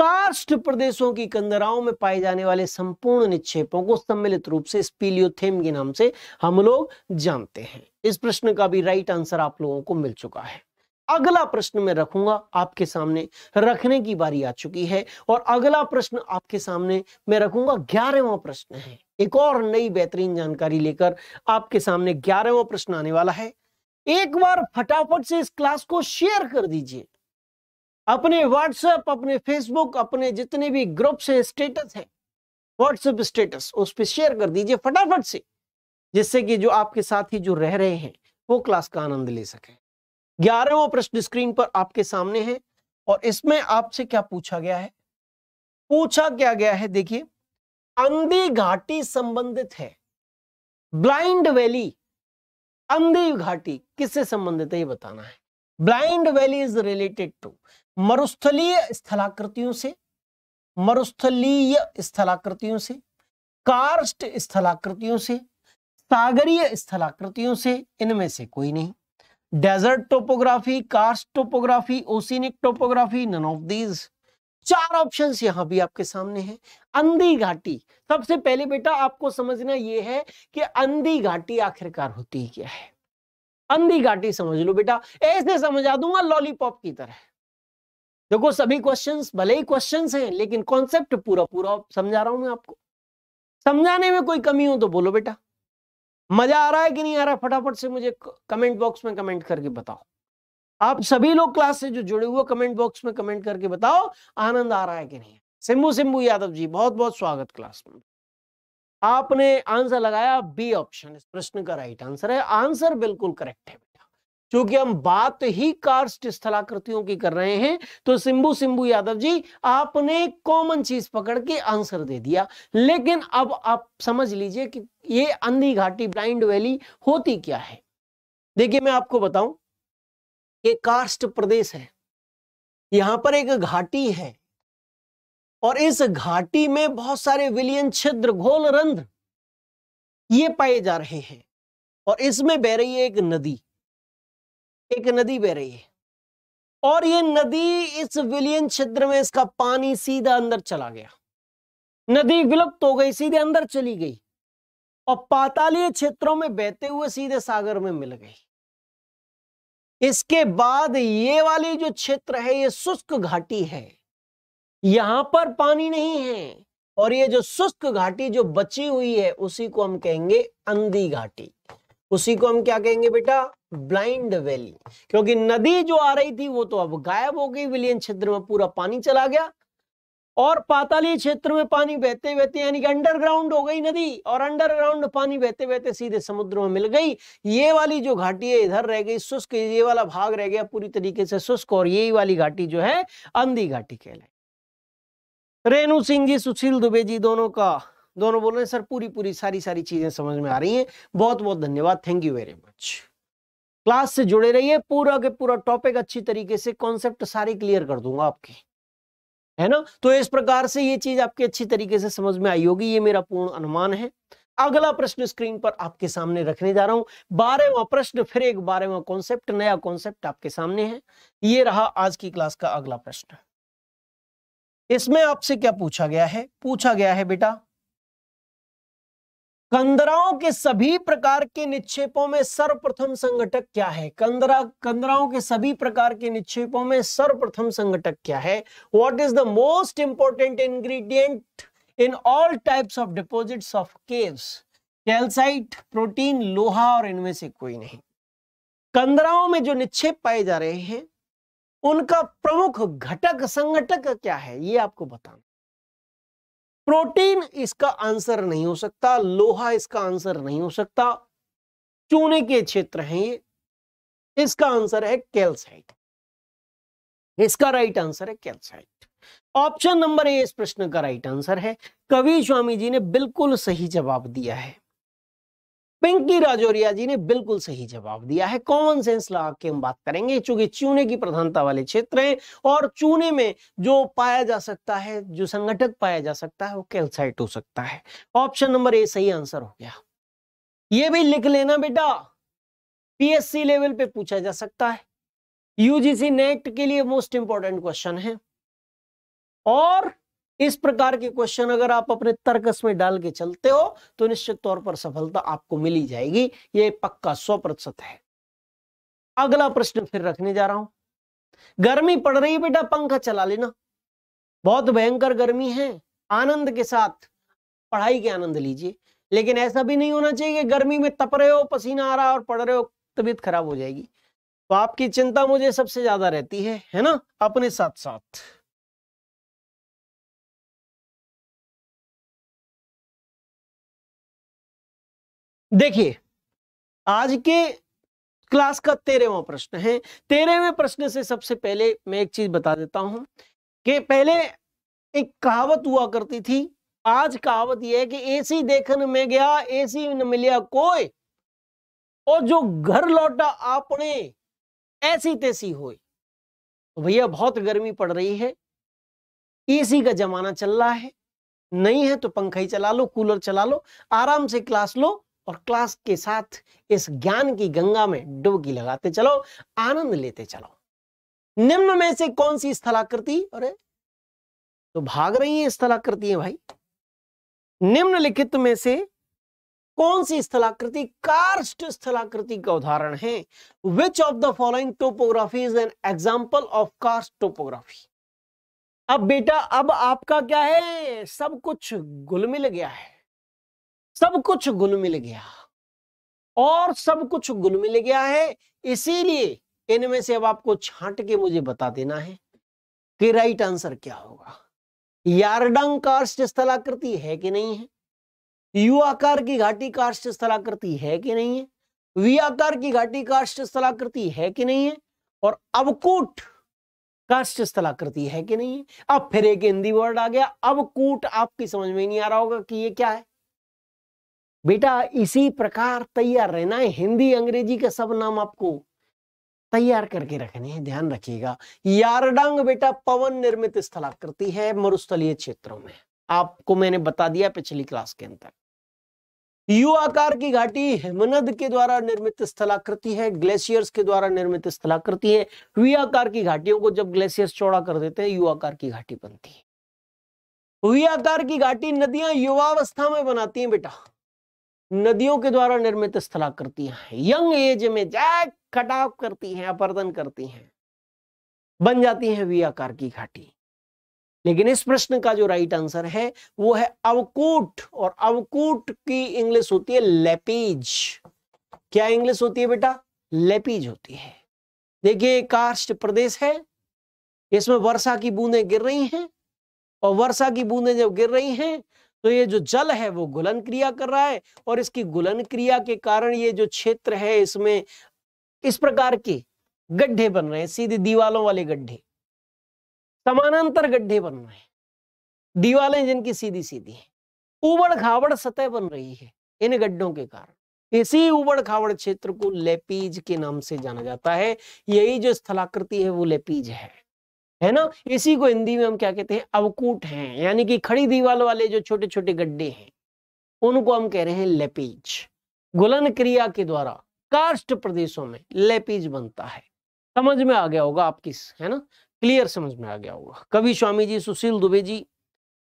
कास्ट प्रदेशों की कंदराओं में पाए जाने वाले संपूर्ण निक्षेपों को सम्मिलित रूप से स्पीलियोथेम के नाम से हम लोग जानते हैं इस प्रश्न का भी राइट आंसर आप लोगों को मिल चुका है अगला प्रश्न मैं रखूंगा आपके सामने रखने की बारी आ चुकी है और अगला प्रश्न आपके सामने मैं रखूंगा ग्यारहवा प्रश्न है एक और नई बेहतरीन जानकारी लेकर आपके सामने ग्यारहवा प्रश्न आने वाला है एक बार फटाफट से इस क्लास को शेयर कर दीजिए अपने व्हाट्सएप अपने फेसबुक अपने जितने भी ग्रुप्स हैं स्टेटस है व्हाट्सएप स्टेटस उस पर शेयर कर दीजिए फटाफट से जिससे कि जो आपके साथ ही जो रह रहे हैं वो क्लास का आनंद ले सके ग्यारहवा प्रश्न स्क्रीन पर आपके सामने है और इसमें आपसे क्या पूछा गया है पूछा क्या गया है देखिए अंधी घाटी संबंधित है ब्लाइंड वैली अंधी घाटी किससे संबंधित है ये बताना है blind valley is related to मरुस्थलीय स्थलाकृतियों से मरुस्थलीय स्थलाकृतियों से कार्स्ट स्थलाकृतियों से सागरीय स्थलाकृतियों से इनमें से कोई नहीं desert topography karst topography oceanic topography none of these चार ऑप्शंस यहां भी आपके सामने हैं अंधी घाटी सबसे पहले बेटा आपको समझना यह है कि अंधी घाटी आखिरकार होती क्या है अंधी घाटी समझ लो बेटा ऐसे समझा दूंगा लॉलीपॉप की तरह देखो तो सभी क्वेश्चंस भले ही क्वेश्चंस हैं लेकिन कॉन्सेप्ट पूरा पूरा समझा रहा हूं मैं आपको समझाने में कोई कमी हो तो बोलो बेटा मजा आ रहा है कि नहीं आ रहा फटाफट से मुझे कमेंट बॉक्स में कमेंट करके बताओ आप सभी लोग क्लास से जो जुड़े हुए कमेंट बॉक्स में कमेंट करके बताओ आनंद आ रहा है कि नहीं सिंबू सिंबू यादव जी बहुत बहुत स्वागत क्लास में आपने आंसर लगाया बी ऑप्शन इस प्रश्न का राइट आंसर है आंसर बिल्कुल करेक्ट है क्योंकि हम बात ही कास्ट स्थलाकृतियों की कर रहे हैं तो सिंबू सिंबु यादव जी आपने कॉमन चीज पकड़ के आंसर दे दिया लेकिन अब आप समझ लीजिए कि ये अंधी घाटी ब्लाइंड वैली होती क्या है देखिए मैं आपको बताऊं ये कास्ट प्रदेश है यहां पर एक घाटी है और इस घाटी में बहुत सारे विलियन छिद्र घोल रंध्र ये पाए जा रहे हैं और इसमें बह रही है एक नदी एक नदी बह रही है और ये नदी इस विलियन क्षेत्र में इसका पानी सीधा अंदर चला गया नदी विलुप्त हो गई सीधे अंदर चली गई और पातालीय क्षेत्रों में बहते हुए सीधे सागर में मिल गई इसके बाद ये वाली जो क्षेत्र है ये शुष्क घाटी है यहां पर पानी नहीं है और ये जो शुष्क घाटी जो बची हुई है उसी को हम कहेंगे अंधी घाटी उसी को हम क्या कहेंगे बेटा ब्लाइंड वैली क्योंकि नदी जो आ रही थी वो तो अब गायब हो गई विलियन क्षेत्र में पूरा पानी चला गया और पाताली क्षेत्र में पानी बहते बहते यानी कि अंडरग्राउंड हो गई नदी और अंडरग्राउंड पानी बहते बहते सीधे समुद्र में मिल गई ये वाली जो घाटी है इधर रह गई शुष्क ये वाला भाग रह गया पूरी तरीके से शुष्क और यही वाली घाटी जो है अंधी घाटी कहलाई रेणु सिंह जी सुशील दुबे जी दोनों का दोनों बोल रहे हैं सर पूरी पूरी सारी सारी चीजें समझ में आ रही हैं बहुत बहुत धन्यवाद thank you very much class से जुड़े रहिए पूरा के पूरा टॉपिक अच्छी तरीके से कॉन्सेप्ट सारे क्लियर कर दूंगा आपके है ना तो इस प्रकार से ये चीज आपके अच्छी तरीके से समझ में आई होगी ये मेरा पूर्ण अनुमान है अगला प्रश्न स्क्रीन पर आपके सामने रखने जा रहा हूं बारहवा प्रश्न फिर एक बारहवा कॉन्सेप्ट नया कॉन्सेप्ट आपके सामने है ये रहा आज की क्लास का अगला प्रश्न इसमें आपसे क्या पूछा गया है पूछा गया है बेटा कंदराओं के सभी प्रकार के निक्षेपों में सर्वप्रथम संगठक क्या है कंदरा कंदराओं के सभी प्रकार के निक्षेपों में सर्वप्रथम संगठक क्या है what is the most important ingredient in all types of deposit of caves calcite protein लोहा और इनमें से कोई नहीं कंदराओं में जो निक्षेप पाए जा रहे हैं उनका प्रमुख घटक संगठक क्या है ये आपको बताना प्रोटीन इसका आंसर नहीं हो सकता लोहा इसका आंसर नहीं हो सकता चूने के क्षेत्र हैं ये इसका आंसर है कैल्साइट इसका राइट आंसर है कैल्साइट ऑप्शन नंबर ए इस प्रश्न का राइट आंसर है कवि स्वामी जी ने बिल्कुल सही जवाब दिया है पिंकी राजौरिया जी ने बिल्कुल सही जवाब दिया है कॉमन सेंस लगा के हम बात करेंगे चूंकि चूने की प्रधानता वाले क्षेत्र हैं और चूने में जो पाया जा सकता है जो संगठक पाया जा सकता है वो कैल्साइट हो सकता है ऑप्शन नंबर ए सही आंसर हो गया ये भी लिख लेना बेटा पीएससी लेवल पे पूछा जा सकता है यूजीसी नेट के लिए मोस्ट इंपॉर्टेंट क्वेश्चन है और इस प्रकार के क्वेश्चन अगर आप अपने तर्कस में डाल के चलते हो तो निश्चित तौर पर सफलता आपको मिली जाएगी ये पक्का सौ प्रतिशत है अगला प्रश्न फिर रखने जा रहा हूं गर्मी पड़ रही है बेटा पंखा चला लेना बहुत भयंकर गर्मी है आनंद के साथ पढ़ाई के आनंद लीजिए लेकिन ऐसा भी नहीं होना चाहिए कि गर्मी में तप रहे हो पसीना आ रहा और पढ़ रहे हो तबीयत खराब हो जाएगी तो आपकी चिंता मुझे सबसे ज्यादा रहती है है ना अपने साथ साथ देखिए आज के क्लास का तेरहवा प्रश्न है तेरहवें प्रश्न से सबसे पहले मैं एक चीज बता देता हूं कि पहले एक कहावत हुआ करती थी आज कहावत यह है कि एसी देखन में गया एसी न मिलिया कोई और जो घर लौटा आपने ऐसी तैसी हो तो भैया बहुत गर्मी पड़ रही है एसी का जमाना चल रहा है नहीं है तो पंखा ही चला लो कूलर चला लो आराम से क्लास लो और क्लास के साथ इस ज्ञान की गंगा में डुबकी लगाते चलो आनंद लेते चलो निम्न में से कौन सी स्थलाकृति अरे तो भाग रही है है भाई निम्नलिखित में से कौन सी स्थलाकृति कार्स्ट स्थलाकृति का उदाहरण है which of the following topography is an example of karst topography अब बेटा अब आपका क्या है सब कुछ गुल मिल गया है सब कुछ गुण मिल गया और सब कुछ गुण मिल गया है इसीलिए इनमें से अब आपको छांट के मुझे बता देना है कि राइट आंसर क्या होगा यारडंग कार्ष्ट स्थलाकृति है कि नहीं है यू आकार की घाटी कार्ष्ट स्थलाकृति है कि नहीं है वी आकार की घाटी काष्ट स्थलाकृति है कि नहीं है और अवकूट काष्ट स्थलाकृति है कि नहीं है अब फिर एक हिंदी वर्ड आ गया अबकूट आपकी समझ में नहीं आ रहा होगा कि ये क्या है बेटा इसी प्रकार तैयार रहना है हिंदी अंग्रेजी के सब नाम आपको तैयार करके रखने हैं ध्यान रखिएगा यारडांग बेटा पवन निर्मित स्थलाकृति है मरुस्थलीय क्षेत्रों में आपको मैंने बता दिया पिछली क्लास के अंदर यू आकार की घाटी हिमनद के द्वारा निर्मित स्थलाकृति है ग्लेशियर्स के द्वारा निर्मित स्थलाकृति है वी आकार की घाटियों को जब ग्लेशियर्स चौड़ा कर देते हैं यू आकार की घाटी बनती है वी आकार की घाटी नदियां युवावस्था में बनाती हैं बेटा नदियों के द्वारा निर्मित स्थलाकृतियां हैं यंग एज में जय कटाव करती हैं अपर्दन करती हैं बन जाती हैं वी आकार की घाटी लेकिन इस प्रश्न का जो राइट आंसर है वो है अवकूट और अवकूट की इंग्लिश होती है लेपीज क्या इंग्लिश होती है बेटा लेपीज होती है देखिए कार्स्ट प्रदेश है इसमें वर्षा की बूंदें गिर रही हैं और वर्षा की बूंदें जब गिर रही हैं तो ये जो जल है वो गुलन क्रिया कर रहा है और इसकी गुलन क्रिया के कारण ये जो क्षेत्र है इसमें इस प्रकार के गड्ढे बन रहे हैं सीधे दीवालों वाले गड्ढे समानांतर गड्ढे बन रहे हैं दीवालें जिनकी सीधी सीधी हैं उबड़ खावड़ सतह बन रही है इन गड्ढों के कारण इसी उबड़ खावड़ क्षेत्र को लेपीज के नाम से जाना जाता है यही जो स्थलाकृति है वो लेपीज है है ना इसी को हिंदी में हम क्या कहते हैं अवकूट हैं यानी कि खड़ी दीवाल वाले जो छोटे छोटे गड्ढे हैं उनको हम कह रहे हैं लेपीज गुलन क्रिया के द्वारा कास्ट प्रदेशों में लेपीज बनता है समझ में आ गया होगा आपकी है ना क्लियर समझ में आ गया होगा कवि स्वामी जी सुशील दुबे जी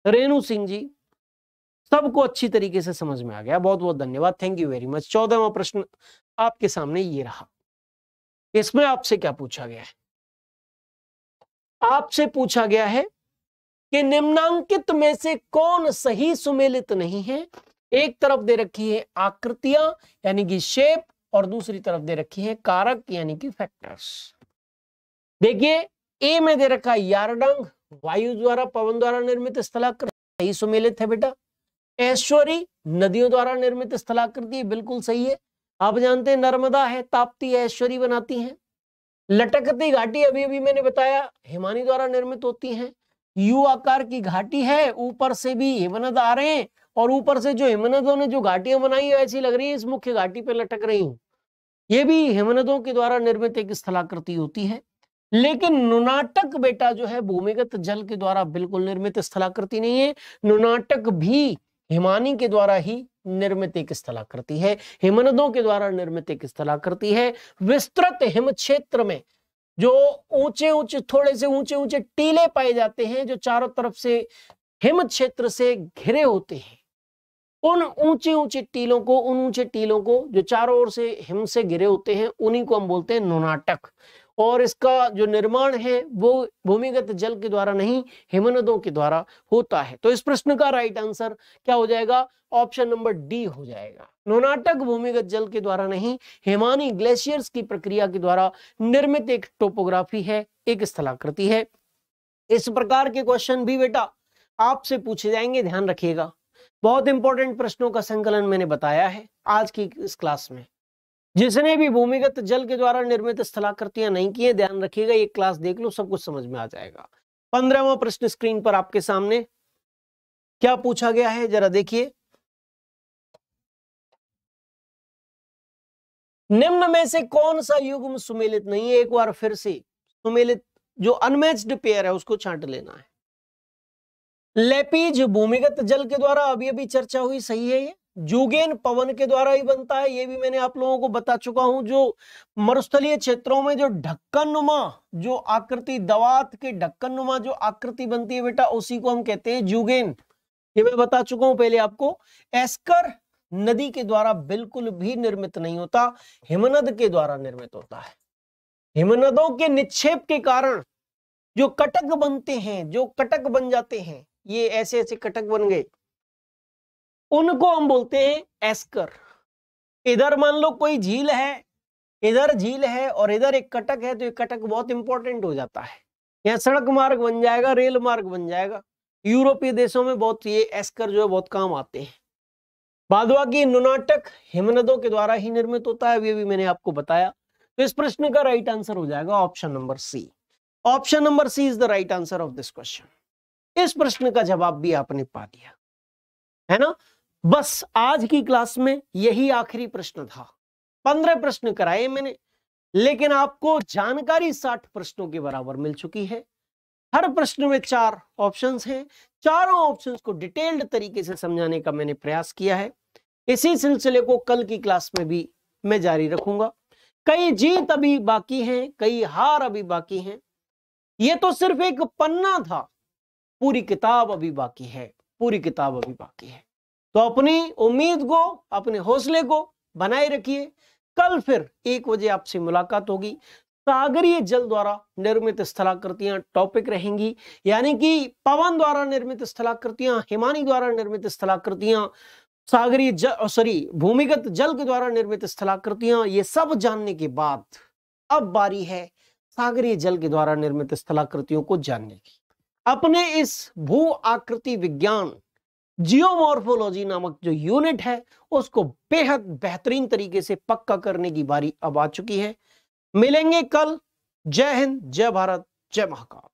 रेणु सिंह जी सबको अच्छी तरीके से समझ में आ गया बहुत बहुत धन्यवाद थैंक यू वेरी मच चौदहवा प्रश्न आपके सामने ये रहा इसमें आपसे क्या पूछा गया है आपसे पूछा गया है कि निम्नांकित में से कौन सही सुमेलित नहीं है एक तरफ दे रखी है आकृतियां यानी कि शेप और दूसरी तरफ दे रखी है कारक यानी कि फैक्टर्स देखिए ए में दे रखा यारडंग वायु द्वारा पवन द्वारा निर्मित स्थलाकृति सही सुमेलित है बेटा ऐश्वरी नदियों द्वारा निर्मित स्थलाकृति बिल्कुल सही है आप जानते हैं नर्मदा है ताप्ती ऐश्वरी बनाती है लटकती घाटी अभी अभी मैंने बताया हिमानी द्वारा निर्मित होती है यू आकार की घाटी है ऊपर से भी हिमनद आ रहे हैं और ऊपर से जो हिमनदों ने जो घाटियां बनाई है ऐसी लग रही है इस मुख्य घाटी पर लटक रही हूं ये भी हिमनदों के द्वारा निर्मित एक स्थलाकृति होती है लेकिन नुनाटक बेटा जो है भूमिगत जल के द्वारा बिल्कुल निर्मित स्थलाकृति नहीं है नुनाटक भी हिमानी के द्वारा ही निर्मित एक स्थलाकृति है हिमनदों के द्वारा निर्मित एक स्थलाकृति है विस्तृत हिम क्षेत्र में जो ऊंचे ऊंचे थोड़े से ऊंचे ऊंचे टीले पाए जाते हैं जो चारों तरफ से हिम क्षेत्र से घिरे होते हैं उन ऊंचे ऊंचे टीलों को उन ऊंचे टीलों को जो चारों ओर से हिम से घिरे होते हैं उन्हीं को हम बोलते हैं नुनाटक और इसका जो निर्माण है वो भूमिगत जल के द्वारा नहीं हिमनदों के द्वारा होता है तो इस प्रश्न का राइट आंसर क्या हो जाएगा ऑप्शन नंबर डी हो जाएगा नोनाटक भूमिगत जल के द्वारा नहीं हिमानी ग्लेशियर्स की प्रक्रिया के द्वारा निर्मित एक टोपोग्राफी है एक स्थलाकृति है इस प्रकार के क्वेश्चन भी बेटा आपसे पूछे जाएंगे ध्यान रखिएगा बहुत इंपॉर्टेंट प्रश्नों का संकलन मैंने बताया है आज की इस क्लास में जिसने भी भूमिगत जल के द्वारा निर्मित स्थलाकृतियां नहीं की है ध्यान रखिएगा ये क्लास देख लो सब कुछ समझ में आ जाएगा पंद्रहवा प्रश्न स्क्रीन पर आपके सामने क्या पूछा गया है जरा देखिए निम्न में से कौन सा युग्म सुमेलित नहीं है एक बार फिर से सुमेलित जो अनमेच्ड पेयर है उसको छांट लेना है लेपीज भूमिगत जल के द्वारा अभी अभी चर्चा हुई सही है ये जुगेन पवन के द्वारा ही बनता है ये भी मैंने आप लोगों को बता चुका हूं जो मरुस्थलीय क्षेत्रों में जो ढक्कन नुमा जो आकृति दवात के ढक्कन नुमा जो आकृति बनती है बेटा उसी को हम कहते हैं जुगेन ये मैं बता चुका हूं पहले आपको एस्कर नदी के द्वारा बिल्कुल भी निर्मित नहीं होता हिमनद के द्वारा निर्मित होता है हिमनदों के निक्षेप के कारण जो कटक बनते हैं जो कटक बन जाते हैं ये ऐसे ऐसे कटक बन गए उनको हम बोलते हैं एस्कर इधर मान लो कोई झील है इधर झील है और इधर एक कटक है तो एक कटक बहुत इंपॉर्टेंट हो जाता है यहाँ सड़क मार्ग बन जाएगा रेल मार्ग बन जाएगा यूरोपीय देशों में बहुत ये एस्कर जो है बहुत काम आते हैं बादवा की नुनाटक हिमनदों के द्वारा ही निर्मित होता है ये भी मैंने आपको बताया तो इस प्रश्न का राइट आंसर हो जाएगा option number C option number C is the right answer of this question इस प्रश्न का जवाब भी आपने पा दिया है ना बस आज की क्लास में यही आखिरी प्रश्न था पंद्रह प्रश्न कराए मैंने लेकिन आपको जानकारी साठ प्रश्नों के बराबर मिल चुकी है हर प्रश्न में चार ऑप्शंस हैं चारों ऑप्शंस को डिटेल्ड तरीके से समझाने का मैंने प्रयास किया है इसी सिलसिले को कल की क्लास में भी मैं जारी रखूंगा कई जीत अभी बाकी हैं कई हार अभी बाकी हैं ये तो सिर्फ एक पन्ना था पूरी किताब अभी बाकी है पूरी किताब अभी बाकी है तो अपनी उम्मीद को अपने हौसले को बनाए रखिए कल फिर एक बजे आपसे मुलाकात होगी सागरीय जल द्वारा निर्मित स्थलाकृतियां टॉपिक रहेंगी यानी कि पवन द्वारा निर्मित स्थलाकृतियां हिमानी द्वारा निर्मित स्थलाकृतियां सागरीय जल सॉरी भूमिगत जल के द्वारा निर्मित स्थलाकृतियां ये सब जानने के बाद अब बारी है सागरीय जल के द्वारा निर्मित स्थलाकृतियों को जानने की अपने इस भू आकृति विज्ञान जियोमोर्फोलॉजी नामक जो यूनिट है उसको बेहद बेहतरीन तरीके से पक्का करने की बारी अब आ चुकी है मिलेंगे कल जय हिंद जय भारत जय महाकाल